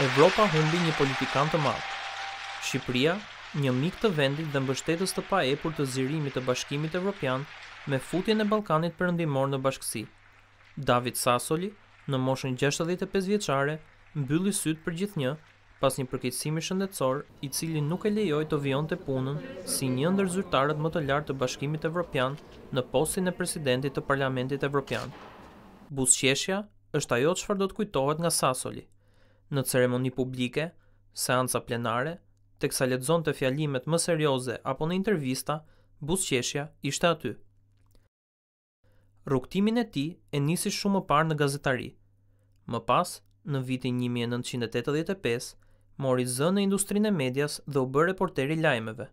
Evropa humbi një politikan të madh. Shqipëria, një mik të vendit dhe mbështetës të paepur të zirimit të Bashkimit Evropian me futjen e Ballkanit perëndimor në bashkësi. David Sasoli, në moshën 65 vjeçare, mbylli syt për gjithnjë pas një përkeqësimi shëndetësor i cili nuk e lejoj të vijonte punën si një ndër zyrtarët më të lartë të Bashkimit Evropian në posin e presidentit të Parlamentit Evropian. Buzqeshja është ajo çfarë do të kujtohet nga Sasoli në ceremoni publike, seanca plenare, teksa kësa të fjalimet më serioze apo në intervista, busqeshja ishte aty. Rukëtimin e ti e nisi shumë më parë në gazetari. Më pas, në vitin 1985, mori zë në industrinë e medjas dhe u bërë reporteri lajmeve.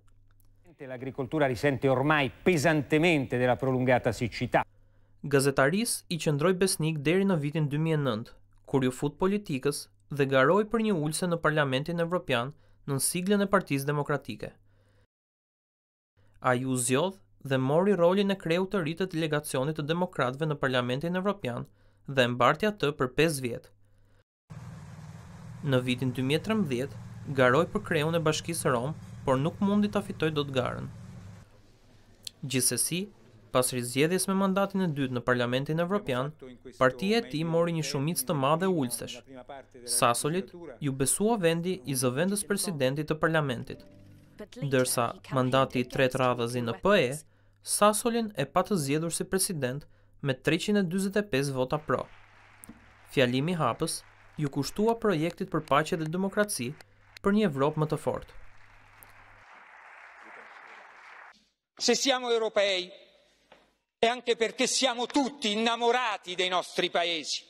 Gazetaris i qëndroj besnik deri në vitin 2009, kur ju fut politikës dhe garoi për një ulse në Parlamentin Evropian në siglën e Partisë Demokratike. Ai u zgjodh dhe mori rolin e kreu të rritë të delegacionit të demokratëve në Parlamentin Evropian dhe mbartja të për 5 vjetë. Në vitin 2013, garoj për kreun e bashkisë Rom, por nuk mundi të afitoj do të garën. Gjithsesi, Pas rizjedhjes me mandatin e dytë në Parlamentin Evropian, partia e ti mori një shumicë të madhe ulësh. Sasolit ju besua vendi i zëvendës presidentit të parlamentit. Ndërsa mandati i tretë radhazi në PE, Sasolin e pa të zgjedhur si president me 345 vota pro. Fjalimi hapës ju kushtua projektit për paqe dhe demokraci për një Evropë më të fortë. Se siamo europei, e anche perché siamo tutti innamorati dei nostri paesi.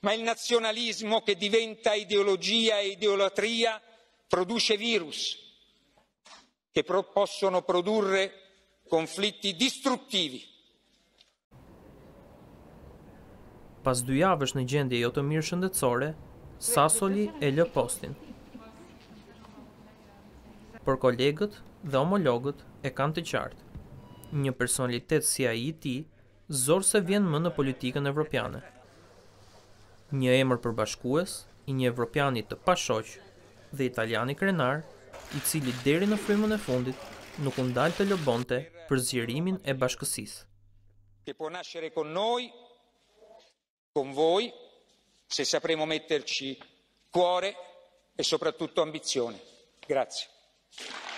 Ma il nazionalismo che diventa ideologia e ideolatria produce virus che pro possono produrre conflitti distruttivi. Pas dy javësh në gjendje jo të mirë shëndetësore, Sasoli e lë postin. Por kolegët dhe homologët e kanë të qartë një personalitet si a i ti, zorë se vjen më në politikën evropiane. Një emër përbashkues, i një evropiani të pashoq dhe italiani krenar, i cili deri në frymën e fundit nuk u ndal të lobonte për zgjerimin e bashkësisë. Che può nascere con noi con voi se sapremo metterci cuore e soprattutto ambizione. Grazie.